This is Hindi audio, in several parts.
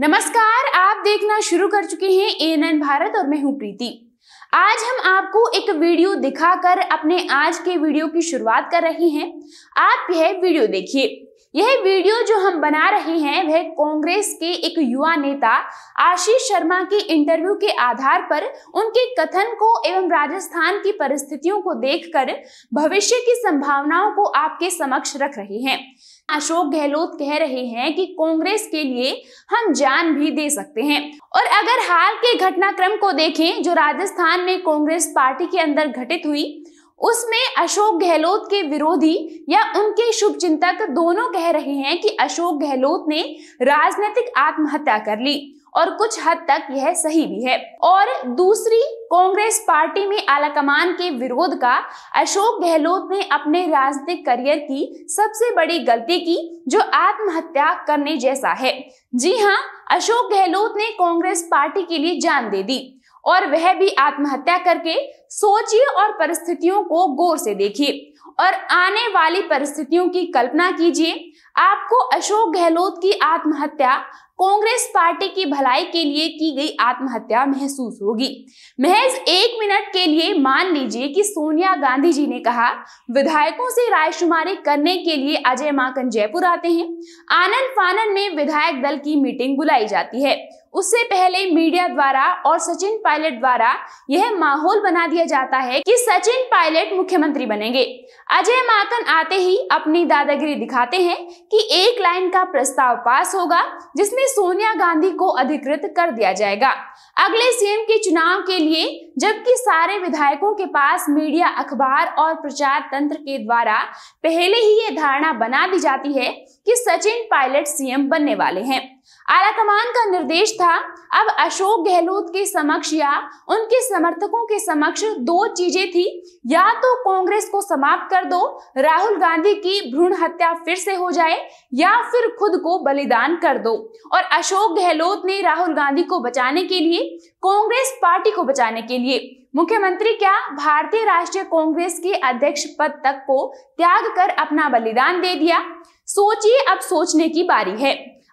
नमस्कार आप देखना शुरू कर चुके हैं ए एन भारत और मैं हूं प्रीति आज हम आपको एक वीडियो दिखाकर अपने आज के वीडियो की शुरुआत कर रहे हैं आप यह वीडियो देखिए यह वीडियो जो हम बना रहे हैं वह कांग्रेस के एक युवा नेता आशीष शर्मा के इंटरव्यू के आधार पर उनके कथन को एवं राजस्थान की परिस्थितियों को देखकर भविष्य की संभावनाओं को आपके समक्ष रख रहे हैं अशोक गहलोत कह रहे हैं कि कांग्रेस के लिए हम जान भी दे सकते हैं और अगर हाल के घटनाक्रम को देखें जो राजस्थान में कांग्रेस पार्टी के अंदर घटित हुई उसमें अशोक गहलोत के विरोधी या उनके शुभचिंतक दोनों कह रहे हैं कि अशोक गहलोत ने राजनीतिक आत्महत्या कर ली और कुछ हद तक यह सही भी है और दूसरी कांग्रेस पार्टी में आलाकमान के विरोध का अशोक गहलोत ने अपने राजनीतिक करियर की सबसे बड़ी गलती की जो आत्महत्या करने जैसा है जी हाँ अशोक गहलोत ने कांग्रेस पार्टी के लिए जान दे दी और वह भी आत्महत्या करके सोचिए और परिस्थितियों को गौर से देखिए और आने वाली परिस्थितियों की कल्पना कीजिए आपको अशोक गहलोत की आत्महत्या कांग्रेस पार्टी की भलाई के लिए की गई आत्महत्या महसूस होगी महज एक मिनट के लिए मान लीजिए कि सोनिया गांधी जी ने कहा विधायकों से रायशुमारी करने के लिए अजय माकन जयपुर आते हैं आनंद फानन में विधायक दल की मीटिंग बुलाई जाती है उससे पहले मीडिया द्वारा और सचिन पायलट द्वारा यह माहौल बना दिया जाता है कि सचिन पायलट मुख्यमंत्री बनेंगे अजय माकन आते ही अपनी दादागिरी दिखाते हैं कि एक लाइन का प्रस्ताव पास होगा जिसमें सोनिया गांधी को अधिकृत कर दिया जाएगा अगले सीएम के चुनाव के लिए जबकि सारे विधायकों के पास मीडिया अखबार और प्रचार तंत्र के द्वारा पहले ही ये धारणा बना दी जाती है कि सचिन पायलट सीएम बनने वाले हैं आलाकमान का निर्देश था अब अशोक गहलोत के समक्ष या उनके समर्थकों के समक्ष दो चीजें थी या तो कांग्रेस को समाप्त कर दो राहुल गांधी की भ्रूण हत्या फिर से हो जाए या फिर खुद को बलिदान कर दो और अशोक गहलोत ने राहुल गांधी को बचाने के लिए कांग्रेस पार्टी को बचाने के लिए मुख्यमंत्री क्या भारतीय राष्ट्रीय कांग्रेस के अध्यक्ष पद तक को त्याग कर अपना बलिदान दे दिया सोचिए अब सोचने की बारी है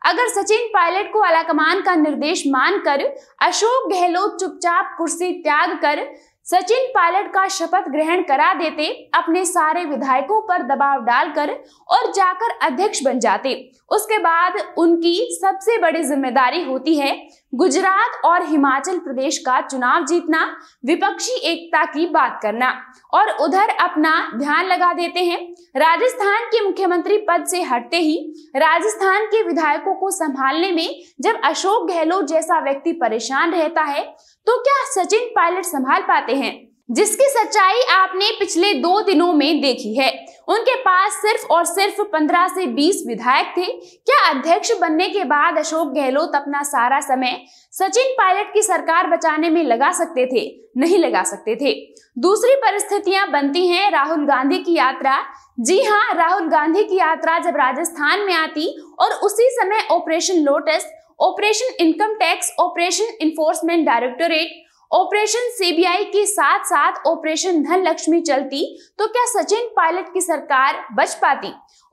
अगर सचिन पायलट को आलाकमान का निर्देश मानकर अशोक गहलोत चुपचाप कुर्सी त्याग कर सचिन पायलट का शपथ ग्रहण करा देते अपने सारे विधायकों पर दबाव डालकर और जाकर अध्यक्ष बन जाते उसके बाद उनकी सबसे बड़ी जिम्मेदारी होती है गुजरात और हिमाचल प्रदेश का चुनाव जीतना विपक्षी एकता की बात करना और उधर अपना ध्यान लगा देते हैं राजस्थान के मुख्यमंत्री पद से हटते ही राजस्थान के विधायकों को संभालने में जब अशोक गहलोत जैसा व्यक्ति परेशान रहता है तो क्या सचिन पायलट संभाल पाते हैं जिसकी सच्चाई आपने पिछले दो दिनों में देखी है उनके पास सिर्फ और सिर्फ 15 से 20 विधायक थे क्या अध्यक्ष बनने के बाद अशोक गहलोत अपना सारा समय सचिन पायलट की सरकार बचाने में लगा सकते थे नहीं लगा सकते थे दूसरी परिस्थितियां बनती हैं राहुल गांधी की यात्रा जी हाँ राहुल गांधी की यात्रा जब राजस्थान में आती और उसी समय operation lotus operation income tax operation enforcement directorate operation CBI के साथ साथ ऑपरेशन धनलक्ष्मी चलती तो क्या सचिन पायलट की सरकार बच पाती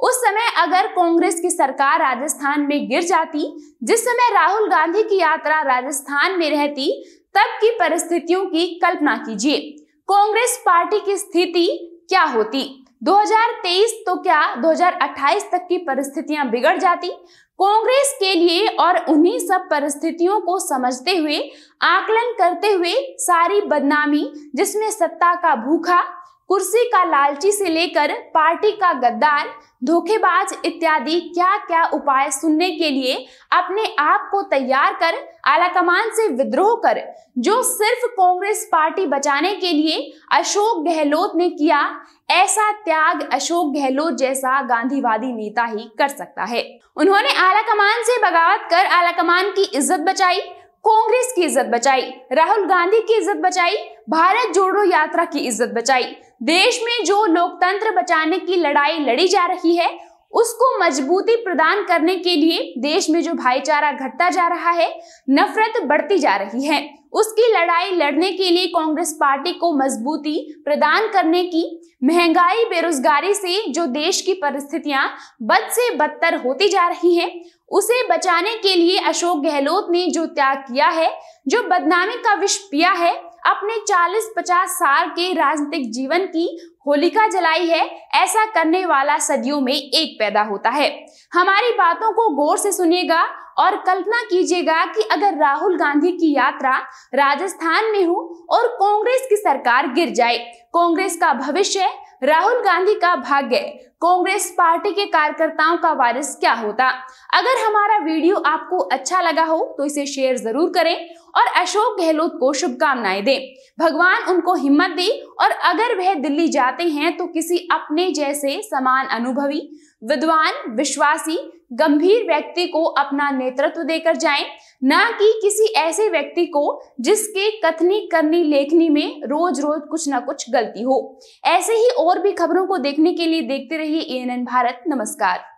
उस समय अगर कांग्रेस की सरकार राजस्थान में गिर जाती जिस समय राहुल गांधी की यात्रा राजस्थान में रहती तब की परिस्थितियों की कल्पना कीजिए कांग्रेस पार्टी की स्थिति क्या होती 2023 तो क्या 2028 तक की परिस्थितियां बिगड़ जाती कांग्रेस के लिए और उन्हीं सब परिस्थितियों को समझते हुए आकलन करते हुए सारी बदनामी जिसमें सत्ता का भूखा कुर्सी का लालची से लेकर पार्टी का गद्दार धोखेबाज इत्यादि क्या क्या उपाय सुनने के लिए अपने आप को तैयार कर आलाकमान से विद्रोह कर जो सिर्फ कांग्रेस पार्टी बचाने के लिए अशोक गहलोत ने किया ऐसा त्याग अशोक गहलोत जैसा गांधीवादी नेता ही कर सकता है उन्होंने आलाकमान से बगावत कर आलाकमान की इज्जत बचाई कांग्रेस की इज्जत बचाई राहुल गांधी की इज्जत बचाई भारत जोड़ो यात्रा की इज्जत बचाई देश में जो लोकतंत्र बचाने की लड़ाई लड़ी जा रही है उसको मजबूती प्रदान करने के लिए देश में जो भाईचारा घटता जा रहा है नफरत बढ़ती जा रही है उसकी लड़ाई लड़ने के लिए कांग्रेस पार्टी को मजबूती प्रदान करने की महंगाई बेरोजगारी से जो देश की परिस्थितियां बद से बदतर होती जा रही हैं उसे बचाने के लिए अशोक गहलोत ने जो त्याग किया है जो बदनामी का विष पिया है अपने 40-50 साल के राजनीतिक जीवन की होलिका जलाई है ऐसा करने वाला सदियों में एक पैदा होता है हमारी बातों को गौर से सुनिएगा और कल्पना कीजिएगा कि अगर राहुल गांधी की यात्रा राजस्थान में हो और कांग्रेस की सरकार गिर जाए कांग्रेस का भविष्य राहुल गांधी का भाग्य कांग्रेस पार्टी के कार्यकर्ताओं का वायरस क्या होता अगर हमारा वीडियो आपको अच्छा लगा हो तो इसे शेयर जरूर करें और अशोक गहलोत को शुभकामनाएं दें भगवान उनको हिम्मत दे और अगर वह दिल्ली जाते हैं तो किसी अपने जैसे समान अनुभवी विद्वान विश्वासी गंभीर व्यक्ति को अपना नेतृत्व देकर जाएं ना कि किसी ऐसे व्यक्ति को जिसके कथनी करनी लेखनी में रोज रोज कुछ ना कुछ गलती हो ऐसे ही और भी खबरों को देखने के लिए देखते रहिए लिए एएनएन भारत नमस्कार